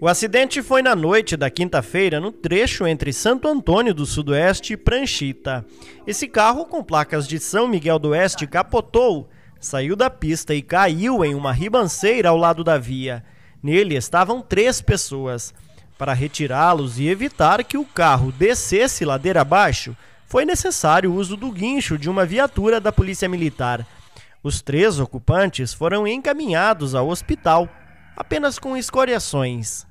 O acidente foi na noite da quinta-feira no trecho entre Santo Antônio do Sudoeste e Pranchita. Esse carro com placas de São Miguel do Oeste capotou, saiu da pista e caiu em uma ribanceira ao lado da via. Nele estavam três pessoas. Para retirá-los e evitar que o carro descesse ladeira abaixo, foi necessário o uso do guincho de uma viatura da Polícia Militar. Os três ocupantes foram encaminhados ao hospital, apenas com escoriações.